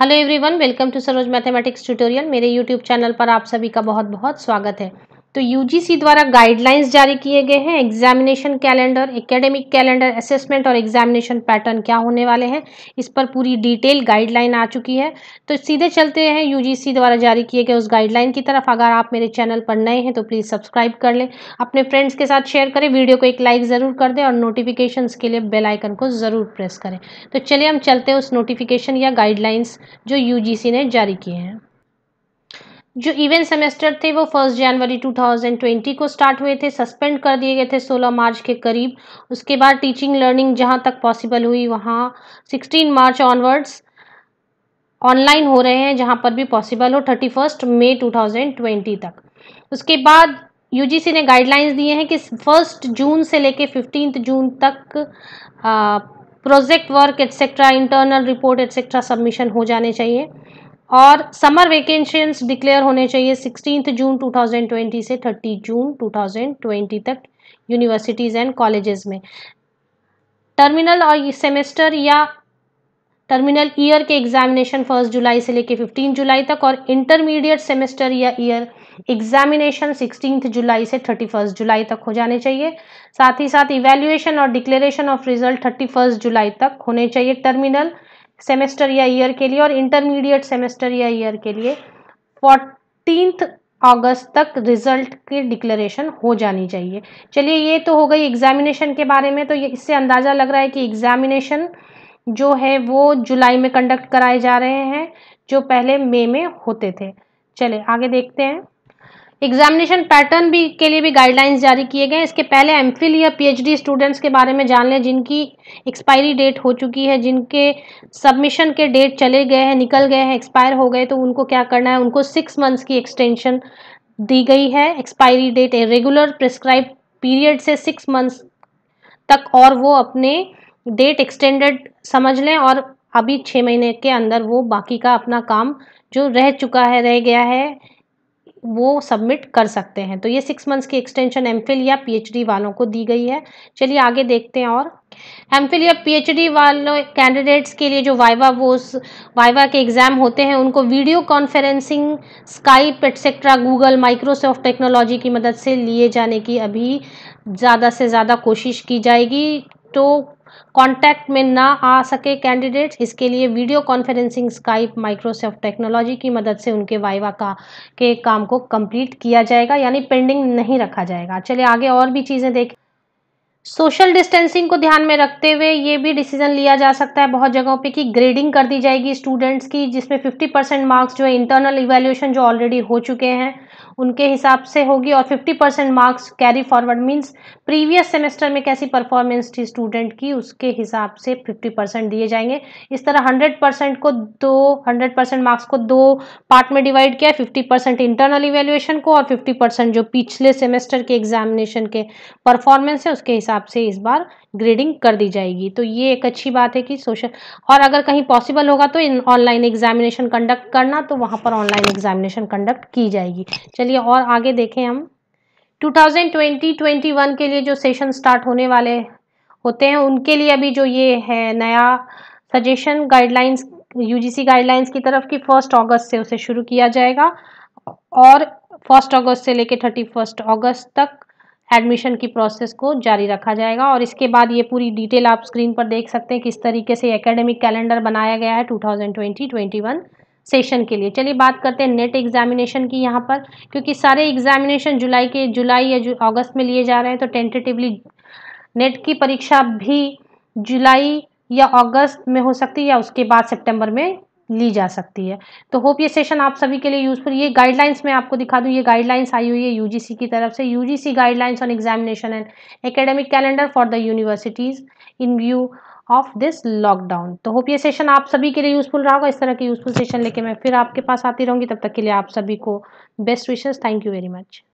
hello everyone welcome to Saroj mathematics tutorial मेरे YouTube channel पर आप सभी का बहुत बहुत स्वागत है तो यूजीसी द्वारा गाइडलाइंस जारी किए गए हैं examination calendar academic calendar assessment और एग्जामिनेशन पैटर्न क्या होने वाले हैं इस पर पूरी डिटेल गाइडलाइन आ चुकी है तो सीधे चलते हैं यूजीसी द्वारा जारी किए गए उस गाइडलाइन की तरफ अगर आप मेरे चैनल पर नए हैं तो प्लीज़ सब्सक्राइब कर लें अपने फ्रेंड्स के साथ शेयर करें वीडियो को एक लाइक ज़रूर कर दें और नोटिफिकेशन के लिए बेलाइकन को ज़रूर प्रेस करें तो चलिए हम चलते हैं उस नोटिफिकेशन या गाइडलाइंस जो यू ने जारी किए हैं जो इवेंट सेमेस्टर थे वो फर्स्ट जनवरी 2020 को स्टार्ट हुए थे सस्पेंड कर दिए गए थे 16 मार्च के करीब उसके बाद टीचिंग लर्निंग जहां तक पॉसिबल हुई वहां 16 मार्च ऑनवर्ड्स ऑनलाइन हो रहे हैं जहां पर भी पॉसिबल हो थर्टी फर्स्ट मे 2020 तक उसके बाद यूजीसी ने गाइडलाइंस दिए हैं कि फर्स्ट जून से लेकर फिफ्टींथ जून तक project work etcetera internal report etcetera submission हो जाने चाहिए और समर वेकेशंस डिक्लेयर होने चाहिए सिक्सटीन जून 2020 से 30 जून 2020 तक यूनिवर्सिटीज़ एंड कॉलेजेस में टर्मिनल और सेमेस्टर या टर्मिनल ईयर के एग्जामिनेशन फर्स्ट जुलाई से लेकर फिफ्टीन जुलाई तक और इंटरमीडिएट सेमेस्टर या ईयर एग्जामिनेशन सिक्सटीन जुलाई से थर्टी फर्स्ट जुलाई तक हो जाने चाहिए साथ ही साथ इवेल्युएशन और declaration of result thirty first July तक होने चाहिए टर्मिनल सेमेस्टर या ईयर के लिए और इंटरमीडिएट सेमेस्टर या ईयर के लिए फोर्टीनथ अगस्त तक रिजल्ट की डिक्लेरेशन हो जानी चाहिए चलिए ये तो हो गई एग्जामिनेशन के बारे में तो ये इससे अंदाज़ा लग रहा है कि एग्जामिनेशन जो है वो जुलाई में कंडक्ट कराए जा रहे हैं जो पहले मई में होते थे चले आगे देखते हैं एग्जामिनेशन पैटर्न भी के लिए भी गाइडलाइंस जारी किए गए हैं इसके पहले एम या पीएचडी स्टूडेंट्स के बारे में जान लें जिनकी एक्सपायरी डेट हो चुकी है जिनके सबमिशन के डेट चले गए हैं निकल गए हैं एक्सपायर हो गए तो उनको क्या करना है उनको सिक्स मंथ्स की एक्सटेंशन दी गई है expiry date regular prescribe period से सिक्स मंथ्स तक और वो अपने डेट एक्सटेंडेड समझ लें और अभी छः महीने के अंदर वो बाकी का अपना काम जो रह चुका है रह गया है वो सबमिट कर सकते हैं तो ये सिक्स मंथ्स की एक्सटेंशन एम या पीएचडी वालों को दी गई है चलिए आगे देखते हैं और एम या पीएचडी वालों कैंडिडेट्स के लिए जो वाइवा वो वाइवा के एग्ज़ाम होते हैं उनको video conferencing Skype etcetera Google Microsoft technology की मदद से लिए जाने की अभी ज़्यादा से ज़्यादा कोशिश की जाएगी तो कांटेक्ट में ना आ सके कैंडिडेट इसके लिए video conferencing Skype Microsoft technology की मदद से उनके वाइवा का के काम को कंप्लीट किया जाएगा यानी पेंडिंग नहीं रखा जाएगा चलिए आगे और भी चीज़ें देखें सोशल डिस्टेंसिंग को ध्यान में रखते हुए ये भी डिसीजन लिया जा सकता है बहुत जगहों पे कि ग्रेडिंग कर दी जाएगी स्टूडेंट्स की जिसमें 50 परसेंट मार्क्स जो है इंटरनल इवेल्यूशन जो ऑलरेडी हो चुके हैं उनके हिसाब से होगी और 50 percent marks carry forward means previous semester में कैसी परफॉर्मेंस थी स्टूडेंट की उसके हिसाब से 50 परसेंट दिए जाएंगे इस तरह 100 परसेंट को दो 100 परसेंट मार्क्स को दो पार्ट में डिवाइड किया 50 परसेंट इंटरनल इवेल्युएशन को और 50 परसेंट जो पिछले सेमेस्टर के एग्जामिनेशन के परफॉर्मेंस है उसके हिसाब से इस बार ग्रेडिंग कर दी जाएगी तो ये एक अच्छी बात है कि सोशल और अगर कहीं पॉसिबल होगा तो इन ऑनलाइन एग्जामिनेशन कंडक्ट करना तो वहाँ पर ऑनलाइन एग्जामिनेशन कंडक्ट की जाएगी चलिए और आगे देखें हम 2020-21 के लिए जो सेशन स्टार्ट होने वाले होते हैं उनके लिए अभी जो ये है नया सजेशन गाइडलाइंस यूजीसी गाइडलाइंस की तरफ की फर्स्ट अगस्त से उसे शुरू किया जाएगा और फर्स्ट अगस्त से लेकर थर्टी फर्स्ट अगस्त तक एडमिशन की प्रोसेस को जारी रखा जाएगा और इसके बाद ये पूरी डिटेल आप स्क्रीन पर देख सकते हैं किस तरीके से एकेडमिक कैलेंडर बनाया गया है 2020-21 सेशन के लिए चलिए बात करते हैं नेट एग्जामिनेशन की यहाँ पर क्योंकि सारे एग्जामिनेशन जुलाई के जुलाई या अगस्त में लिए जा रहे हैं तो टेंटेटिवली नेट की परीक्षा भी जुलाई या अगस्त में हो सकती है या उसके बाद सेप्टेम्बर में ली जा सकती है तो होप ये सेशन आप सभी के लिए यूज़फुल ये गाइडलाइंस मैं आपको दिखा दूँ ये गाइडलाइंस आई हुई है यूजीसी की तरफ से UGC guidelines on examination and academic calendar for the universities in view of this lockdown तो होप ये सेशन आप सभी के लिए यूज़फुल रहा होगा इस तरह के यूज़फुल सेशन लेके मैं फिर आपके पास आती रहूँगी तब तक के लिए आप सभी को best wishes thank you very much